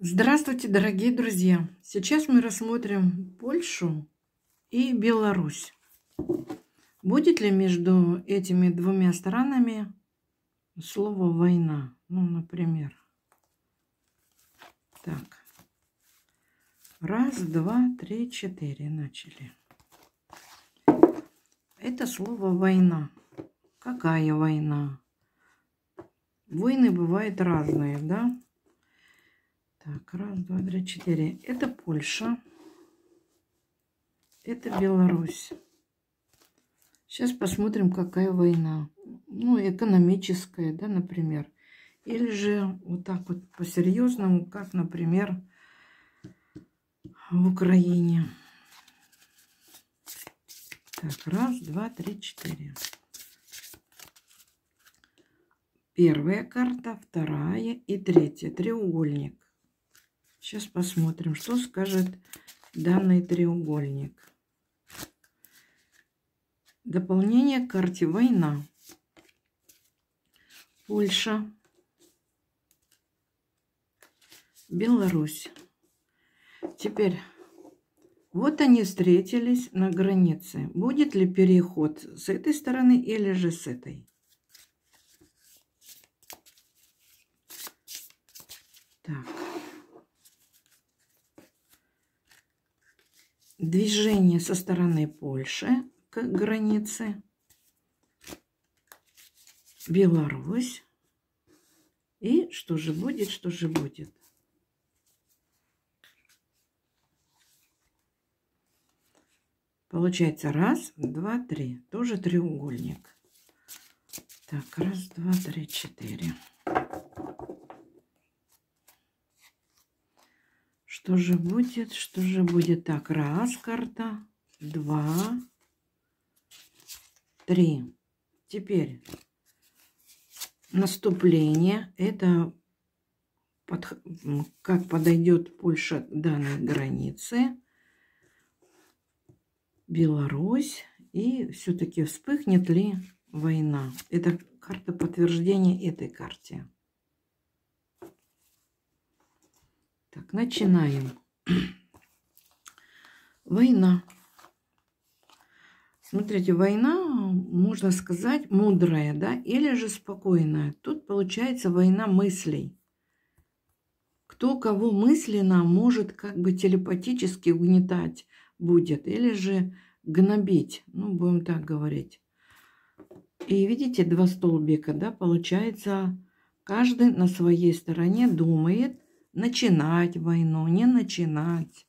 Здравствуйте, дорогие друзья! Сейчас мы рассмотрим Польшу и Беларусь. Будет ли между этими двумя странами слово «война»? Ну, например. Так. Раз, два, три, четыре. Начали. Это слово «война». Какая война? Войны бывают разные, да? Да. Так, раз, два, три, четыре. Это Польша. Это Беларусь. Сейчас посмотрим, какая война. Ну, экономическая, да, например. Или же вот так вот по-серьезному, как, например, в Украине. Так, раз, два, три, четыре. Первая карта, вторая и третья. Треугольник. Сейчас посмотрим, что скажет данный треугольник. Дополнение к карте «Война». Польша, Беларусь. Теперь, вот они встретились на границе. Будет ли переход с этой стороны или же с этой? движение со стороны Польши к границе, Беларусь. И что же будет, что же будет. Получается раз, два, три. Тоже треугольник. Так, раз, два, три, четыре. Что же будет? Что же будет? Так, раз карта, два, три. Теперь наступление. Это под, как подойдет Польша к данной границе. Беларусь. И все-таки вспыхнет ли война? Это карта подтверждения этой карте. Так, начинаем. Война. Смотрите, война, можно сказать, мудрая, да, или же спокойная. Тут получается война мыслей. Кто кого мысленно может как бы телепатически угнетать будет, или же гнобить, ну, будем так говорить. И видите, два столбика, да, получается, каждый на своей стороне думает, начинать войну, не начинать.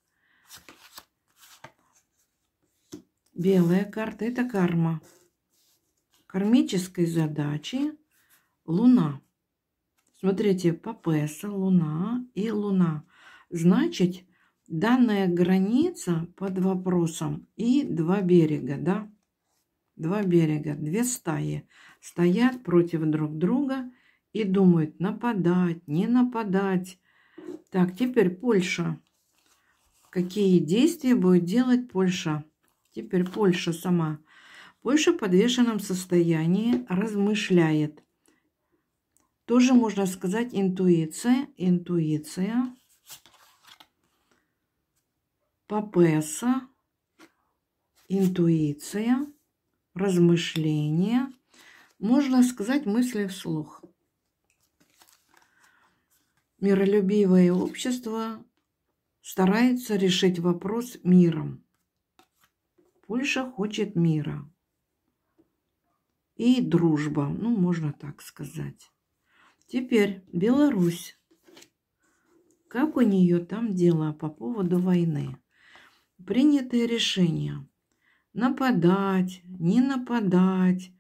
Белая карта – это карма. Кармической задачи Луна. Смотрите, Папеса, Луна и Луна. Значит, данная граница под вопросом и два берега, да? Два берега, две стаи стоят против друг друга и думают, нападать, не нападать, так, теперь Польша. Какие действия будет делать Польша? Теперь Польша сама. Польша в подвешенном состоянии размышляет. Тоже можно сказать интуиция. Интуиция. Папеса. Интуиция. Размышление. Можно сказать мысли вслух миролюбивое общество старается решить вопрос миром. Польша хочет мира и дружба, ну, можно так сказать. Теперь Беларусь. Как у нее там дела по поводу войны? принятое решение, Нападать, не нападать.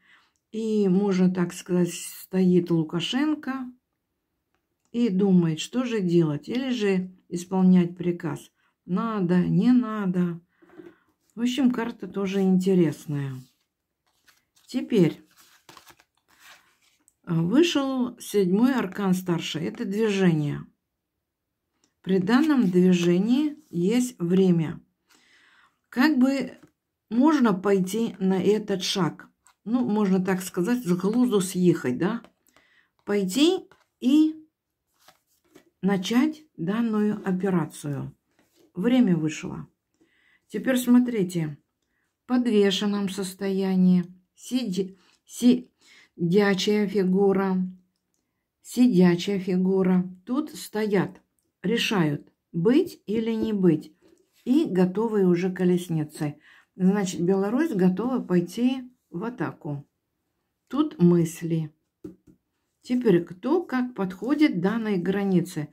И, можно так сказать, стоит Лукашенко и думает, что же делать, или же исполнять приказ. Надо, не надо. В общем, карта тоже интересная. Теперь а, вышел седьмой аркан старше. Это движение. При данном движении есть время. Как бы можно пойти на этот шаг? Ну, можно так сказать, с глузду съехать, да? Пойти и начать данную операцию. Время вышло. Теперь смотрите. В подвешенном состоянии сиди, сидячая фигура, сидячая фигура. Тут стоят, решают, быть или не быть. И готовые уже колесницы. Значит, Беларусь готова пойти в атаку. Тут мысли. Теперь, кто как подходит данной границе.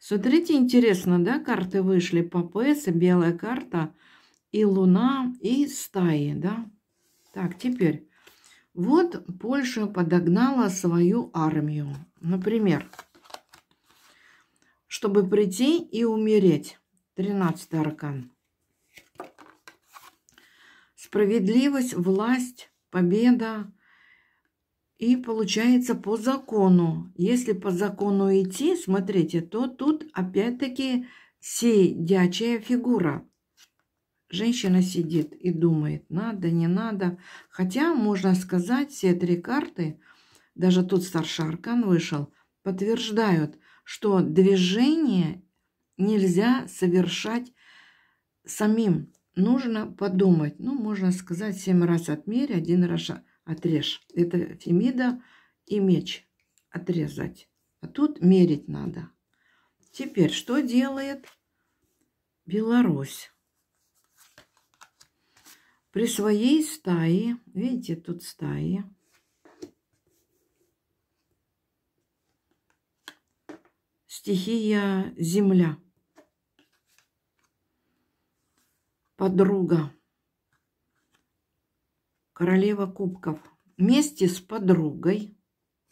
Смотрите, интересно, да, карты вышли по белая карта, и луна, и стаи, да. Так, теперь. Вот Польша подогнала свою армию. Например, чтобы прийти и умереть. 13 аркан. Справедливость, власть, победа, и получается по закону, если по закону идти, смотрите, то тут опять-таки сидячая фигура. Женщина сидит и думает, надо, не надо. Хотя, можно сказать, все три карты, даже тут старший аркан вышел, подтверждают, что движение нельзя совершать самим. Нужно подумать. Ну, можно сказать, семь раз отмерь, один раз отрежь. Это Фемида и меч отрезать. А тут мерить надо. Теперь что делает Беларусь? При своей стае, видите, тут стаи, стихия земля, подруга королева кубков. Вместе с подругой,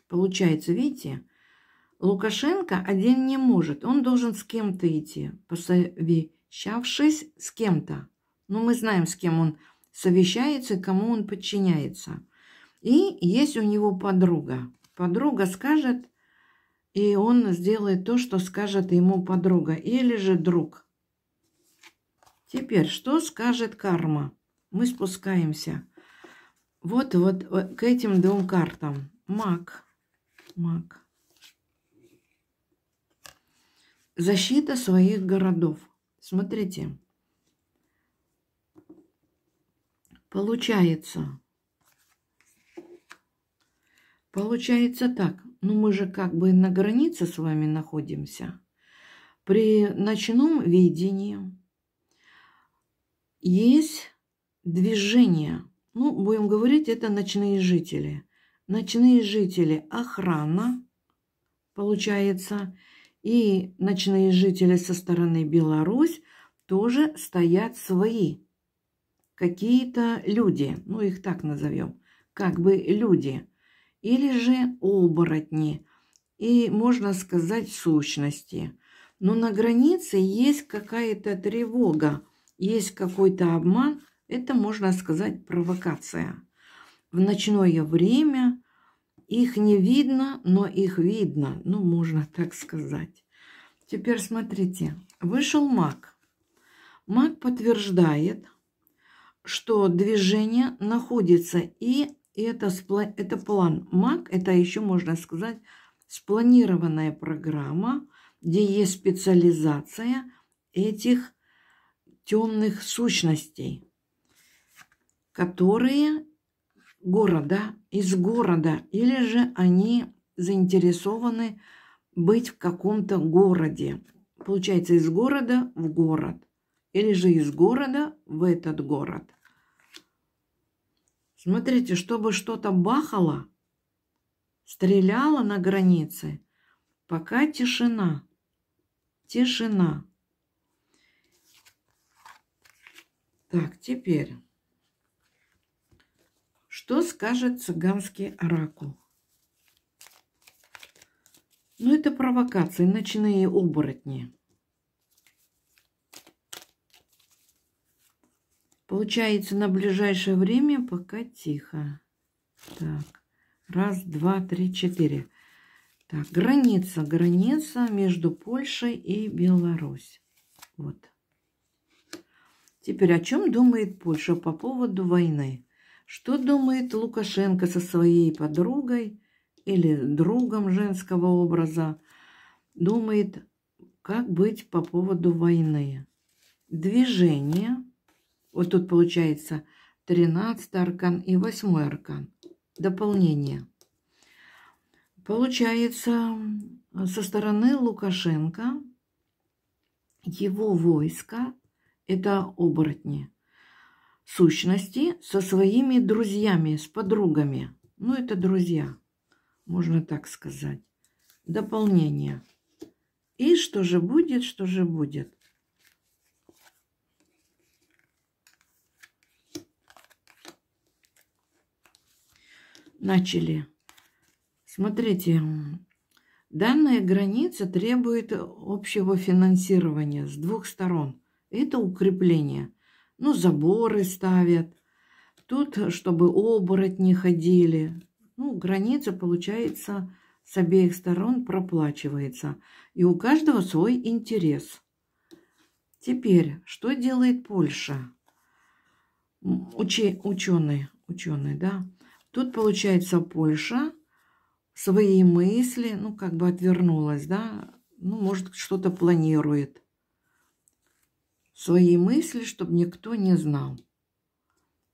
получается, видите, Лукашенко один не может. Он должен с кем-то идти, посовещавшись с кем-то. Но ну, мы знаем, с кем он совещается, и кому он подчиняется. И есть у него подруга. Подруга скажет, и он сделает то, что скажет ему подруга или же друг. Теперь, что скажет карма? Мы спускаемся вот, вот, к этим двум картам. Маг. Маг. Защита своих городов. Смотрите. Получается. Получается так. Ну, мы же как бы на границе с вами находимся. При ночном видении есть движение – ну, будем говорить, это ночные жители. Ночные жители – охрана, получается, и ночные жители со стороны Беларусь тоже стоят свои. Какие-то люди, ну их так назовем, как бы люди, или же оборотни, и, можно сказать, сущности. Но на границе есть какая-то тревога, есть какой-то обман – это, можно сказать, провокация. В ночное время их не видно, но их видно, ну, можно так сказать. Теперь смотрите, вышел маг. Маг подтверждает, что движение находится, и это, это план. Маг – это еще, можно сказать, спланированная программа, где есть специализация этих темных сущностей которые города, из города, или же они заинтересованы быть в каком-то городе. Получается, из города в город, или же из города в этот город. Смотрите, чтобы что-то бахало, стреляло на границе, пока тишина, тишина. Так, теперь что скажет цыганский оракул? Ну, это провокации, ночные оборотни. Получается, на ближайшее время пока тихо. Так, раз, два, три, четыре. Так, граница, граница между Польшей и Беларусь. Вот. Теперь о чем думает Польша по поводу войны? Что думает Лукашенко со своей подругой или другом женского образа? Думает, как быть по поводу войны. Движение. Вот тут получается 13 аркан и 8 аркан. Дополнение. Получается, со стороны Лукашенко его войска – это оборотни – сущности со своими друзьями, с подругами. Ну, это друзья, можно так сказать. Дополнение. И что же будет, что же будет. Начали. Смотрите, данная граница требует общего финансирования с двух сторон. Это укрепление – ну, заборы ставят. Тут, чтобы оборотни ходили. Ну, граница, получается, с обеих сторон проплачивается. И у каждого свой интерес. Теперь, что делает Польша? Учи, ученые, ученые, да? Тут, получается, Польша свои мысли, ну, как бы отвернулась, да? Ну, может, что-то планирует – свои мысли, чтобы никто не знал.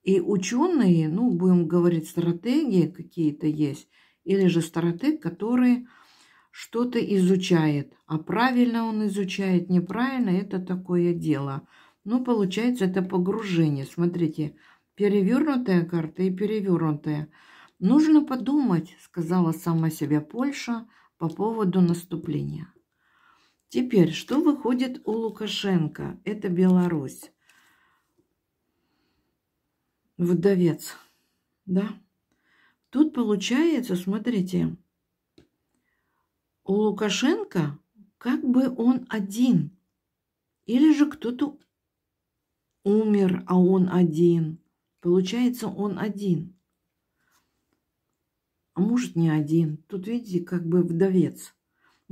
И ученые, ну, будем говорить, стратегии какие-то есть, или же стратег, который что-то изучает. А правильно он изучает, неправильно – это такое дело. Ну, получается, это погружение. Смотрите, перевернутая карта и перевернутая. «Нужно подумать», – сказала сама себе Польша по поводу наступления. Теперь, что выходит у Лукашенко? Это Беларусь. Вдовец, да? Тут получается, смотрите, у Лукашенко как бы он один. Или же кто-то умер, а он один. Получается, он один. А может, не один. Тут, видите, как бы вдовец.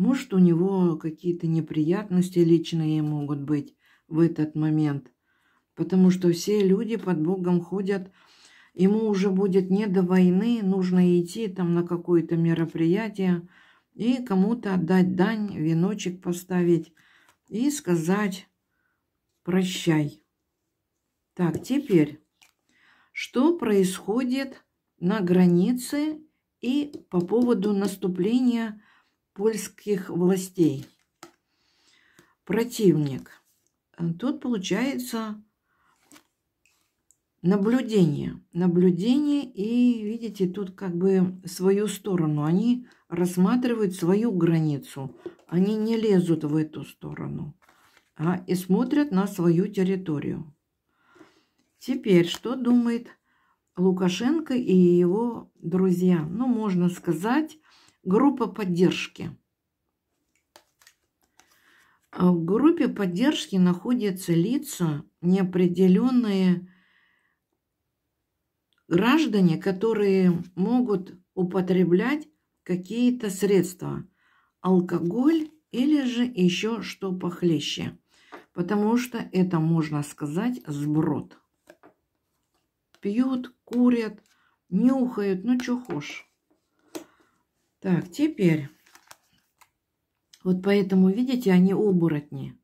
Может, у него какие-то неприятности личные могут быть в этот момент, потому что все люди под Богом ходят, ему уже будет не до войны, нужно идти там на какое-то мероприятие и кому-то отдать дань, веночек поставить и сказать «прощай». Так, теперь, что происходит на границе и по поводу наступления польских властей. Противник. Тут получается наблюдение. Наблюдение и, видите, тут как бы свою сторону. Они рассматривают свою границу. Они не лезут в эту сторону а, и смотрят на свою территорию. Теперь, что думает Лукашенко и его друзья? Ну, можно сказать, Группа поддержки. А в группе поддержки находятся лица, неопределенные граждане, которые могут употреблять какие-то средства, алкоголь или же еще что похлеще, потому что это, можно сказать, сброд. Пьют, курят, нюхают, ну чё хочешь. Так, теперь. Вот поэтому, видите, они оборотни.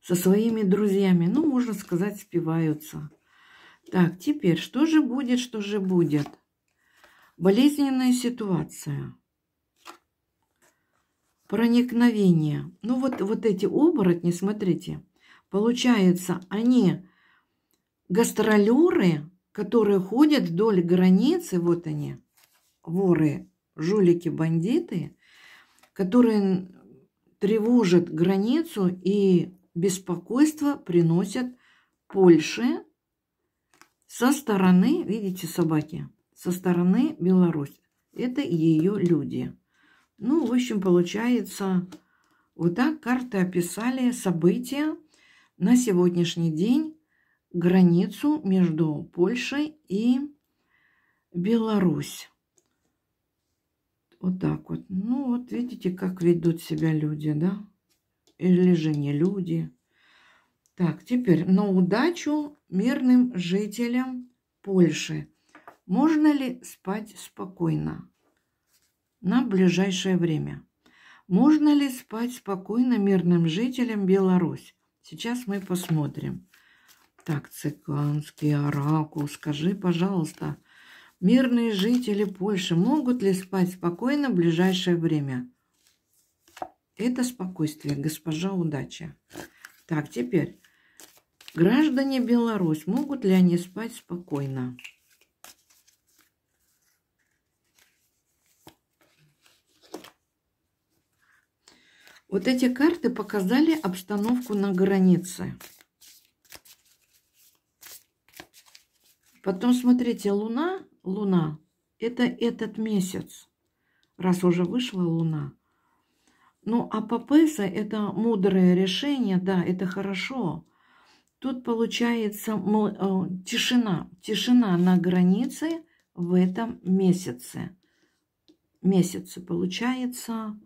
Со своими друзьями, ну, можно сказать, спиваются. Так, теперь, что же будет, что же будет? Болезненная ситуация. Проникновение. Ну, вот, вот эти оборотни, смотрите, получается, они гастролеры, которые ходят вдоль границы, вот они, воры, жулики-бандиты, которые тревожат границу и беспокойство приносят Польше со стороны, видите, собаки, со стороны Беларусь. Это ее люди. Ну, в общем, получается, вот так карты описали события на сегодняшний день, границу между Польшей и Беларусь. Вот так вот. Ну, вот видите, как ведут себя люди, да? Или же не люди. Так, теперь на удачу мирным жителям Польши. Можно ли спать спокойно на ближайшее время? Можно ли спать спокойно мирным жителям Беларусь? Сейчас мы посмотрим. Так, цыганский оракул, скажи, пожалуйста, пожалуйста Мирные жители Польши могут ли спать спокойно в ближайшее время? Это спокойствие, госпожа удача. Так, теперь. Граждане Беларусь, могут ли они спать спокойно? Вот эти карты показали обстановку на границе. Потом, смотрите, луна, луна, это этот месяц, раз уже вышла луна. Ну, а Папеса – это мудрое решение, да, это хорошо. Тут получается э, тишина, тишина на границе в этом месяце. Месяце получается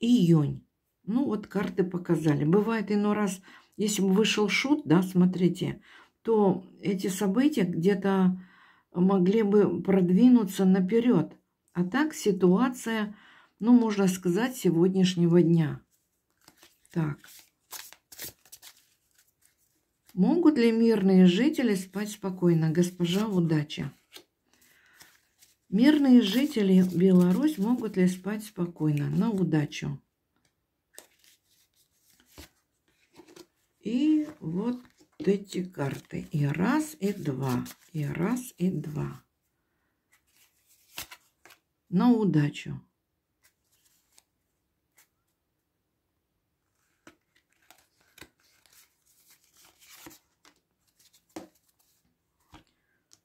июнь. Ну, вот карты показали. Бывает иной раз, если бы вышел шут, да, смотрите – то эти события где-то могли бы продвинуться наперед. А так ситуация, ну, можно сказать, сегодняшнего дня. Так. Могут ли мирные жители спать спокойно? Госпожа удача. Мирные жители Беларусь могут ли спать спокойно? На удачу. И вот эти карты. И раз, и два. И раз, и два. На удачу.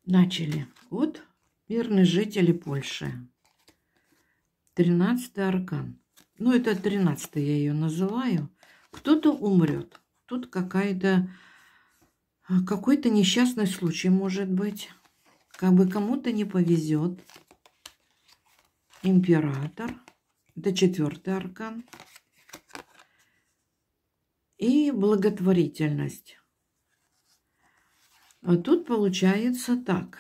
Начали. Вот мирные жители Польши. Тринадцатый аркан. Ну, это тринадцатый я ее называю. Кто-то умрет. Тут какая-то а какой-то несчастный случай может быть. Как бы кому-то не повезет. Император. Это четвертый аркан. И благотворительность. А тут получается так.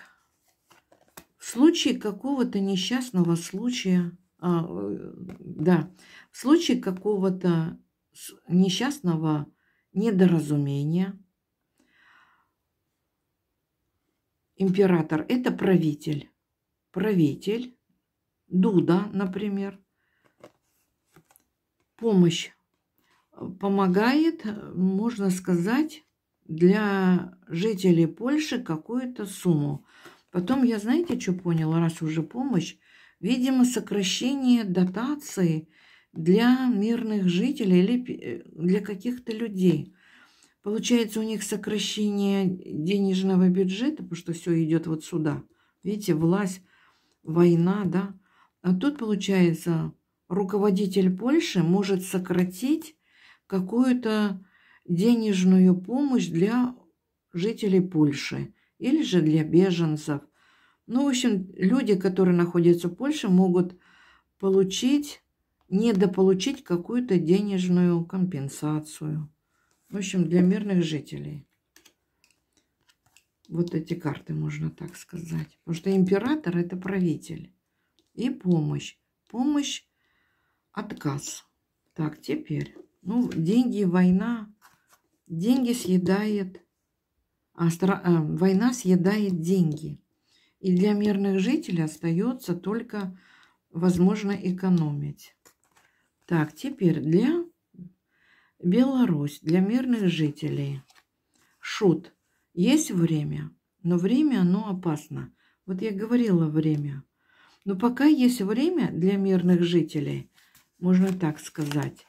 В случае какого-то несчастного случая, а, э, да, в случае какого-то несчастного недоразумения – Император – это правитель. Правитель. Дуда, например. Помощь э, помогает, э, можно сказать, для жителей Польши какую-то сумму. Потом я, знаете, что поняла, раз уже помощь? Видимо, сокращение дотации для мирных жителей или э, для каких-то людей. Получается у них сокращение денежного бюджета, потому что все идет вот сюда. Видите, власть, война, да. А тут, получается, руководитель Польши может сократить какую-то денежную помощь для жителей Польши или же для беженцев. Ну, в общем, люди, которые находятся в Польше, могут получить, недополучить какую-то денежную компенсацию. В общем, для мирных жителей. Вот эти карты, можно так сказать. Потому что император – это правитель. И помощь. Помощь – отказ. Так, теперь. Ну, деньги, война. Деньги съедает. Астра... А, война съедает деньги. И для мирных жителей остается только, возможно, экономить. Так, теперь для Беларусь для мирных жителей. Шут. Есть время, но время, оно опасно. Вот я говорила время. Но пока есть время для мирных жителей, можно так сказать,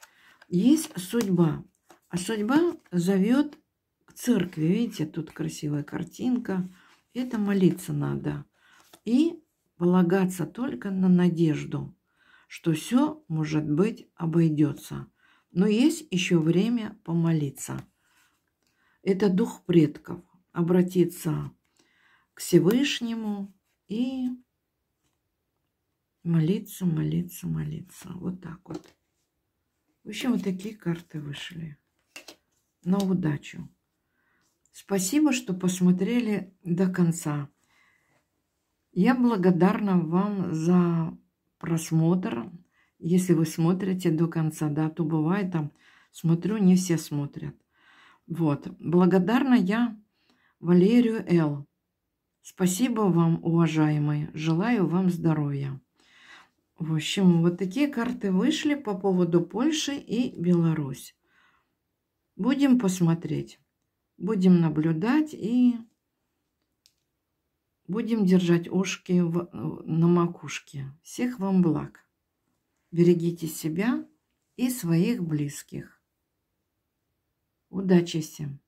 есть судьба. А судьба зовет к церкви. Видите, тут красивая картинка. Это молиться надо. И полагаться только на надежду, что все, может быть, обойдется. Но есть еще время помолиться. Это дух предков. Обратиться к Всевышнему и молиться, молиться, молиться. Вот так вот. В общем, вот такие карты вышли. На удачу. Спасибо, что посмотрели до конца. Я благодарна вам за просмотр. Если вы смотрите до конца, да, то бывает там, смотрю, не все смотрят. Вот. Благодарна я Валерию Л. Спасибо вам, уважаемые. Желаю вам здоровья. В общем, вот такие карты вышли по поводу Польши и Беларусь. Будем посмотреть. Будем наблюдать и будем держать ушки в, на макушке. Всех вам благ. Берегите себя и своих близких. Удачи всем!